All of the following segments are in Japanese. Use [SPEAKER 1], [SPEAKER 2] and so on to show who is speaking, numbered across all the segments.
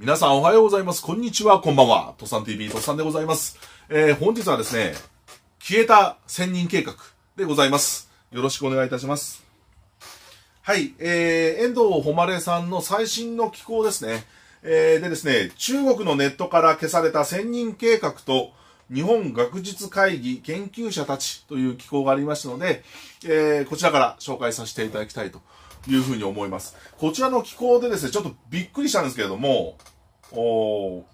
[SPEAKER 1] 皆さんおはようございます。こんにちは、こんばんは。とっさん TV、とっさんでございます。えー、本日はですね、消えた千人計画でございます。よろしくお願いいたします。はい、えー、遠藤誉さんの最新の寄稿ですね。えー、でですね、中国のネットから消された千人計画と、日本学術会議研究者たちという機構がありましたので、えー、こちらから紹介させていただきたいというふうに思います。こちらの機構でですね、ちょっとびっくりしたんですけれども、お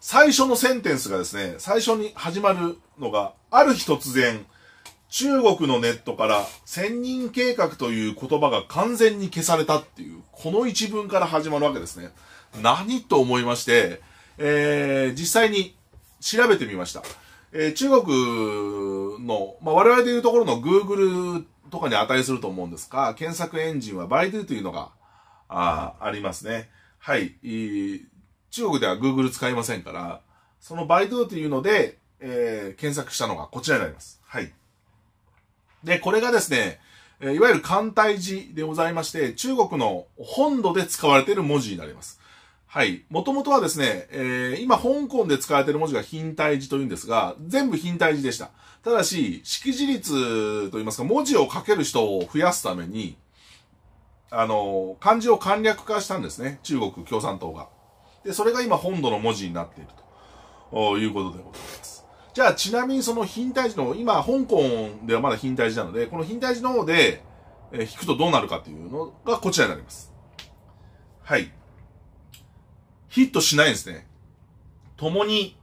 [SPEAKER 1] 最初のセンテンスがですね、最初に始まるのが、ある日突然、中国のネットから千人計画という言葉が完全に消されたっていう、この一文から始まるわけですね。何と思いまして、えー、実際に調べてみました。えー、中国の、まあ、我々でいうところの Google とかに値すると思うんですが、検索エンジンはバイドゥというのがあありますね。はい。中国では Google 使いませんから、そのバイドゥというので、えー、検索したのがこちらになります。はい。で、これがですね、いわゆる簡体字でございまして、中国の本土で使われている文字になります。はい。もともとはですね、えー、今、香港で使われている文字が品体字というんですが、全部品体字でした。ただし、識字率といいますか、文字を書ける人を増やすために、あの、漢字を簡略化したんですね。中国共産党が。で、それが今、本土の文字になっているということでございます。じゃあ、ちなみにその貧体字の、今、香港ではまだ貧体字なので、この貧体字の方で、えー、引くとどうなるかっていうのがこちらになります。はい。ヒットしないんですね。共に、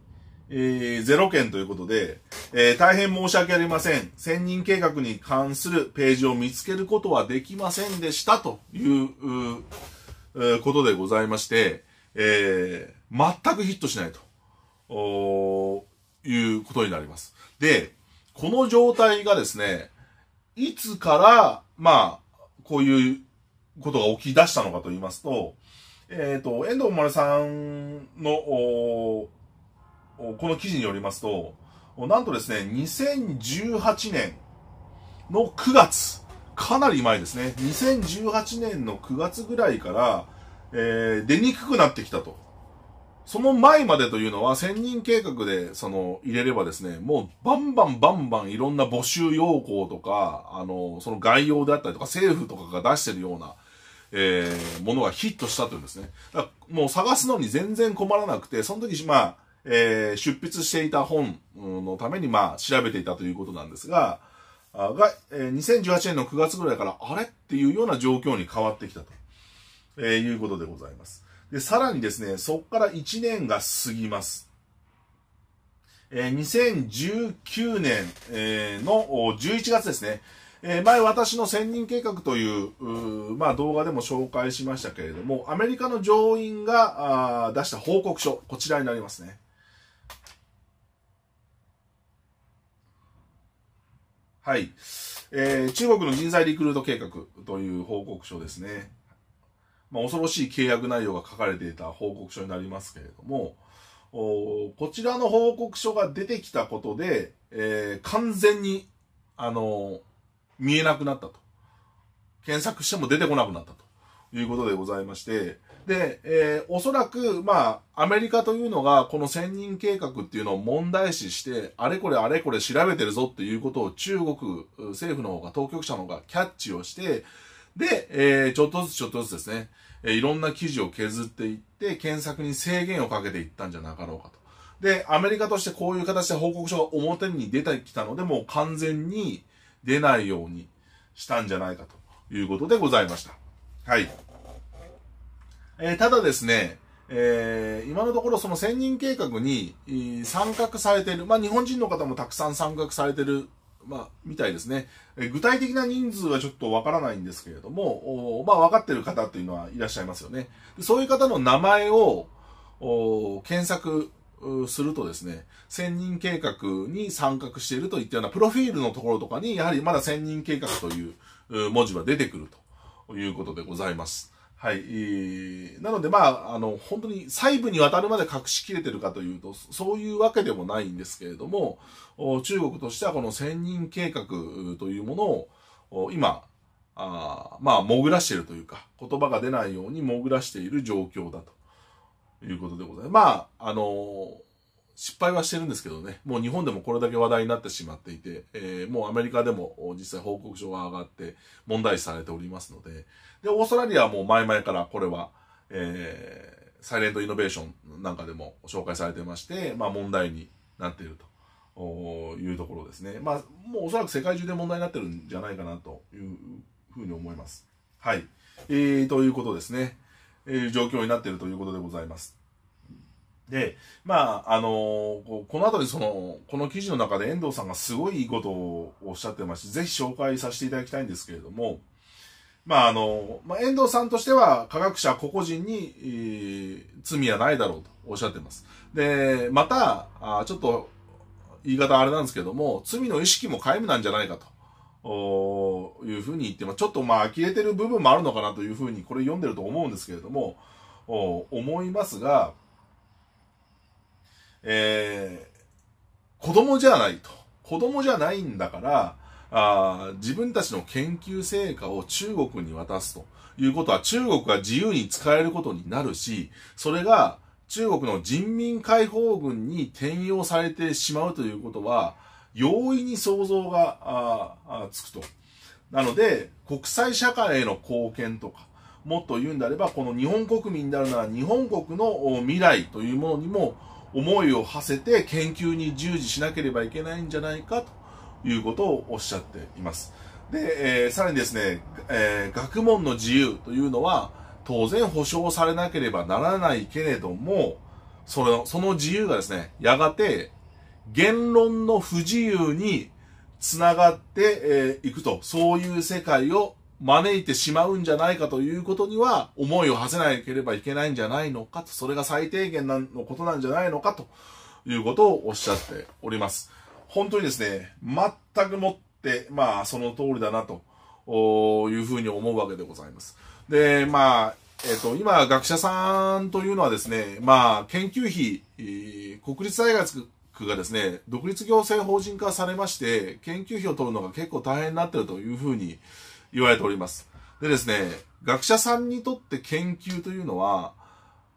[SPEAKER 1] えー、ロ件ということで、えー、大変申し訳ありません。専任計画に関するページを見つけることはできませんでしたということでございまして、えー、全くヒットしないということになります。で、この状態がですね、いつから、まあ、こういうことが起き出したのかと言いますと、えっ、ー、と、遠藤丸さんの、おこの記事によりますと、なんとですね、2018年の9月、かなり前ですね、2018年の9月ぐらいから、えー、出にくくなってきたと。その前までというのは、千人計画で、その、入れればですね、もう、バンバンバンバンいろんな募集要項とか、あの、その概要であったりとか、政府とかが出してるような、えー、ものがヒットしたというんですね。だからもう探すのに全然困らなくて、その時、まあ、えー、出筆していた本のために、まあ、調べていたということなんですが、あが、えー、2018年の9月ぐらいから、あれっていうような状況に変わってきたと、えー、いうことでございます。で、さらにですね、そこから1年が過ぎます。えー、2019年、えー、の11月ですね、えー、前私の1000人計画というまあ、動画でも紹介しましたけれども、アメリカの上院が出した報告書、こちらになりますね。はい。えー、中国の人材リクルート計画という報告書ですね。まあ、恐ろしい契約内容が書かれていた報告書になりますけれども、おこちらの報告書が出てきたことで、えー、完全に、あのー、見えなくなったと。検索しても出てこなくなったということでございまして、で、えー、おそらく、まあ、アメリカというのが、この千人計画っていうのを問題視して、あれこれあれこれ調べてるぞっていうことを中国政府の方が、当局者の方がキャッチをして、で、えー、ちょっとずつちょっとずつですね、えー、いろんな記事を削っていって、検索に制限をかけていったんじゃなかろうかと。で、アメリカとしてこういう形で報告書が表に出てきたので、もう完全に、出ないようにしたんじゃないかということでございました。はい。えー、ただですね、えー、今のところその千人計画に、参画されている、まあ、日本人の方もたくさん参画されている、まあ、みたいですね。え具体的な人数はちょっとわからないんですけれども、まあ、わかってる方というのはいらっしゃいますよね。そういう方の名前を、検索するとですね、千人計画に参画しているといったようなプロフィールのところとかに、やはりまだ千人計画という文字は出てくるということでございます。はい。なので、まあ、あの、本当に細部にわたるまで隠しきれてるかというと、そういうわけでもないんですけれども、中国としてはこの千人計画というものを、今、あまあ、潜らしているというか、言葉が出ないように潜らしている状況だと。いうことでございます。まあ、あのー、失敗はしてるんですけどね、もう日本でもこれだけ話題になってしまっていて、えー、もうアメリカでも実際報告書が上がって問題視されておりますので、で、オーストラリアはもう前々からこれは、えー、サイレントイノベーションなんかでも紹介されてまして、まあ問題になっていると。いうところですね。まあ、もうおそらく世界中で問題になってるんじゃないかなというふうに思います。はい。えー、ということですね。え状況になっているということでございます。で、まあ、あのこの後にその、この記事の中で遠藤さんがすごいいいことをおっしゃってまして、ぜひ紹介させていただきたいんですけれども、まああの、まあ、遠藤さんとしては科学者個々人に、えー、罪はないだろうとおっしゃってます。で、また、あちょっと言い方あれなんですけども、罪の意識も皆無なんじゃないかというふうに言って、まあ、ちょっとまあ呆れてる部分もあるのかなというふうにこれ読んでると思うんですけれども思いますが、えー、子供じゃないと子供じゃないんだからあ自分たちの研究成果を中国に渡すということは中国が自由に使えることになるしそれが中国の人民解放軍に転用されてしまうということは容易に想像がつくと。なので、国際社会への貢献とか、もっと言うんであれば、この日本国民であるなら日本国の未来というものにも思いを馳せて研究に従事しなければいけないんじゃないかということをおっしゃっています。で、えー、さらにですね、えー、学問の自由というのは当然保障されなければならないけれども、その、その自由がですね、やがて言論の不自由につながっていくと、そういう世界を招いてしまうんじゃないかということには思いを馳せなければいけないんじゃないのかと、それが最低限のことなんじゃないのかということをおっしゃっております。本当にですね、全くもって、まあその通りだなというふうに思うわけでございます。で、まあ、えっ、と、今、学者さんというのはですね、まあ、研究費、国立大学ックがですね、独立行政法人化されまして、研究費を取るのが結構大変になってるというふうに言われております。でですね、学者さんにとって研究というのは、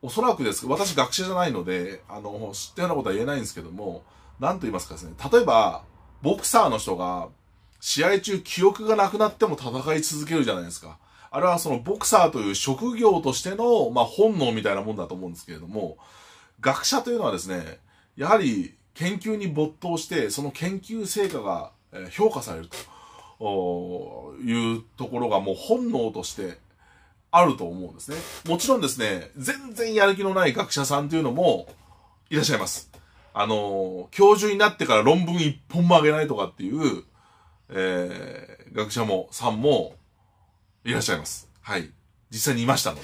[SPEAKER 1] おそらくです私学者じゃないので、あの、知ったようなことは言えないんですけども、何と言いますかですね、例えば、ボクサーの人が、試合中記憶がなくなっても戦い続けるじゃないですか。あれはそのボクサーという職業としての、まあ、本能みたいなもんだと思うんですけれども、学者というのはですね、やはり研究に没頭して、その研究成果が評価されるというところがもう本能としてあると思うんですね。もちろんですね、全然やる気のない学者さんというのもいらっしゃいます。あの、教授になってから論文一本もあげないとかっていう、えー、学者も、さんもいらっしゃいます。はい。実際にいましたので。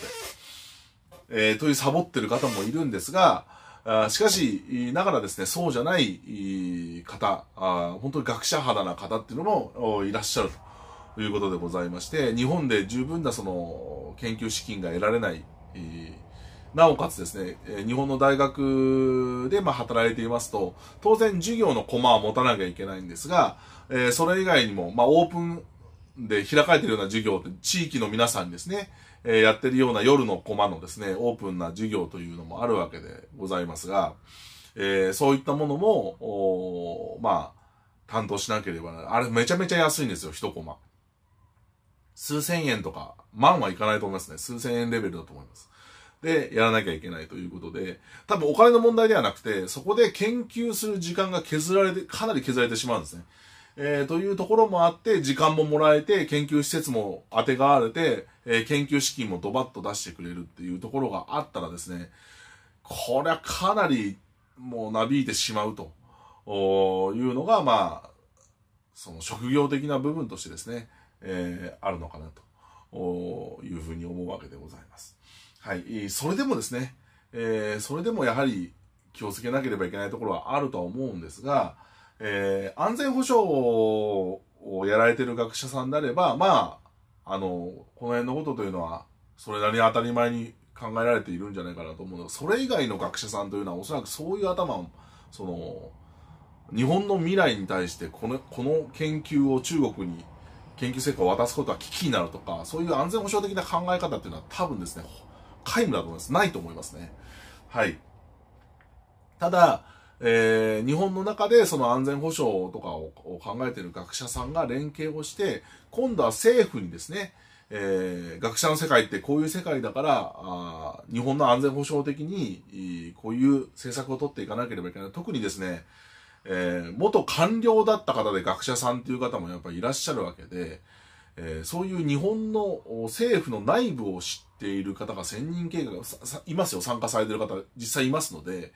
[SPEAKER 1] えー、というサボってる方もいるんですが、しかし、ながらですね、そうじゃない方、本当に学者肌な方っていうのもいらっしゃるということでございまして、日本で十分なその研究資金が得られない、なおかつですね、日本の大学でま働いていますと、当然授業の駒は持たなきゃいけないんですが、それ以外にも、まあ、オープンで開かれているような授業って、地域の皆さんにですね、えやってるような夜のコマのですね、オープンな授業というのもあるわけでございますが、えー、そういったものも、まあ、担当しなければならない。あれめちゃめちゃ安いんですよ、一コマ。数千円とか、万はいかないと思いますね。数千円レベルだと思います。で、やらなきゃいけないということで、多分お金の問題ではなくて、そこで研究する時間が削られて、かなり削られてしまうんですね。えー、というところもあって、時間ももらえて、研究施設も当てがわれて、えー、研究資金もドバッと出してくれるっていうところがあったらですね、これはかなりもうなびいてしまうというのが、まあ、その職業的な部分としてですね、えー、あるのかなというふうに思うわけでございます。はい。それでもですね、えそれでもやはり気をつけなければいけないところはあるとは思うんですが、えー、安全保障をやられてる学者さんであれば、まあ、あの、この辺のことというのは、それなりに当たり前に考えられているんじゃないかなと思うのそれ以外の学者さんというのは、おそらくそういう頭、その、日本の未来に対してこの、この研究を中国に、研究成果を渡すことは危機になるとか、そういう安全保障的な考え方っていうのは多分ですね、皆無だと思います。ないと思いますね。はい。ただ、えー、日本の中でその安全保障とかを考えている学者さんが連携をして、今度は政府にですね、えー、学者の世界ってこういう世界だから、あ日本の安全保障的に、こういう政策を取っていかなければいけない。特にですね、えー、元官僚だった方で学者さんっていう方もやっぱりいらっしゃるわけで、えー、そういう日本の政府の内部を知っている方が1000人計画、いますよ、参加されている方、実際いますので、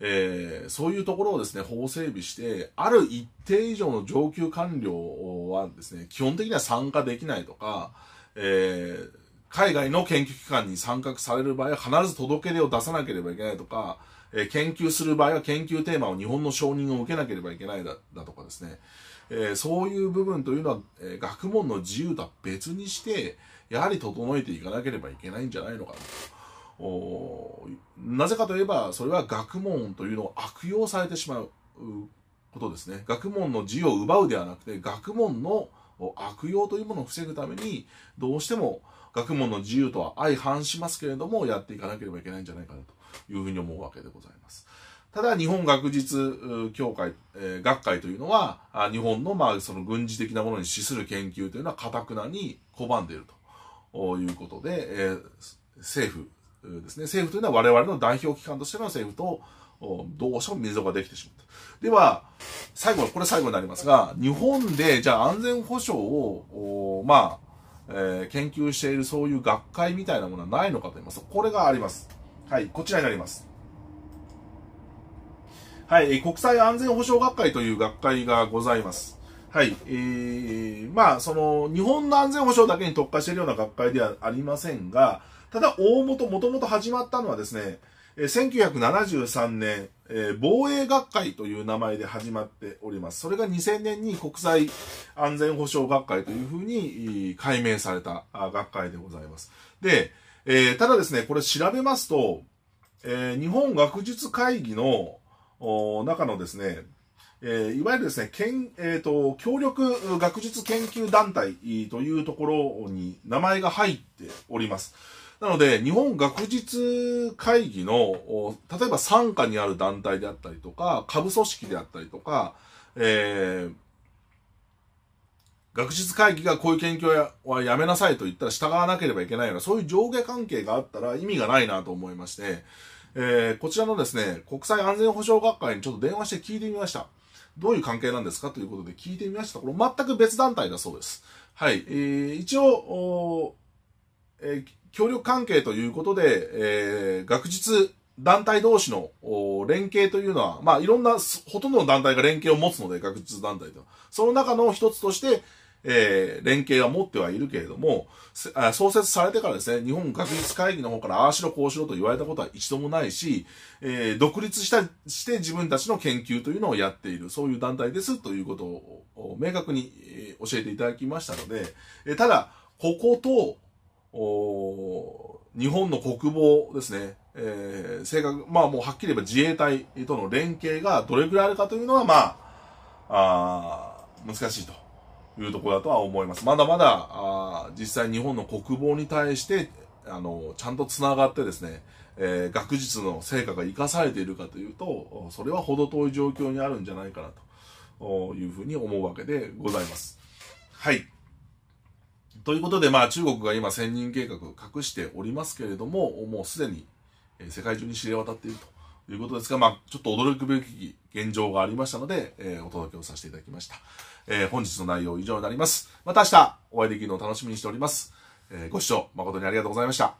[SPEAKER 1] えー、そういうところをですね、法整備して、ある一定以上の上級官僚はですね、基本的には参加できないとか、えー、海外の研究機関に参画される場合は必ず届け出を出さなければいけないとか、えー、研究する場合は研究テーマを日本の承認を受けなければいけないだだとかですね、えー、そういう部分というのは、えー、学問の自由とは別にして、やはり整えていかなければいけないんじゃないのかなと。なぜかといえばそれは学問というのを悪用されてしまうことですね学問の自由を奪うではなくて学問の悪用というものを防ぐためにどうしても学問の自由とは相反しますけれどもやっていかなければいけないんじゃないかなというふうに思うわけでございます。ただ日本学術協会、えー、学会というのは日本のまあその軍事的なものに資する研究というのはかたくなに拒んでいるということで、えー、政府ですね、政府というのは我々の代表機関としての政府と、どうしても溝ができてしまった。では、最後、これ最後になりますが、日本で、じゃあ安全保障を、まあ、えー、研究しているそういう学会みたいなものはないのかと言いますと、これがあります。はい、こちらになります。はい、国際安全保障学会という学会がございます。はい、えー、まあ、その、日本の安全保障だけに特化しているような学会ではありませんが、ただ、大元、もともと始まったのはですね、1973年、防衛学会という名前で始まっております。それが2000年に国際安全保障学会というふうに改名された学会でございます。で、ただですね、これ調べますと、日本学術会議の中のですね、いわゆるですね、ーと協力学術研究団体というところに名前が入っております。なので、日本学術会議の、例えば傘下にある団体であったりとか、下部組織であったりとか、えー、学術会議がこういう研究はやめなさいと言ったら従わなければいけないような、そういう上下関係があったら意味がないなと思いまして、えー、こちらのですね、国際安全保障学会にちょっと電話して聞いてみました。どういう関係なんですかということで聞いてみました。これ全く別団体だそうです。はい。えー、一応、えー協力関係ということで、えー、学術団体同士の連携というのは、まあ、いろんな、ほとんどの団体が連携を持つので、学術団体と。その中の一つとして、えー、連携は持ってはいるけれども、創設されてからですね、日本学術会議の方からああしろこうしろと言われたことは一度もないし、えー、独立したして自分たちの研究というのをやっている、そういう団体ですということを明確に教えていただきましたので、ただ、ここと日本の国防ですね、えー、正確、まあもうはっきり言えば自衛隊との連携がどれくらいあるかというのは、まあ、あ難しいというところだとは思います。まだまだ、あ実際日本の国防に対して、あの、ちゃんと繋がってですね、えー、学術の成果が生かされているかというと、それは程遠い状況にあるんじゃないかなというふうに思うわけでございます。はい。ということで、まあ、中国が今、千人計画を隠しておりますけれども、もうすでに世界中に知れ渡っているということですが、まあ、ちょっと驚くべき現状がありましたので、えー、お届けをさせていただきました。えー、本日の内容は以上になります。また明日、お会いできるのを楽しみにしております。えー、ご視聴誠にありがとうございました。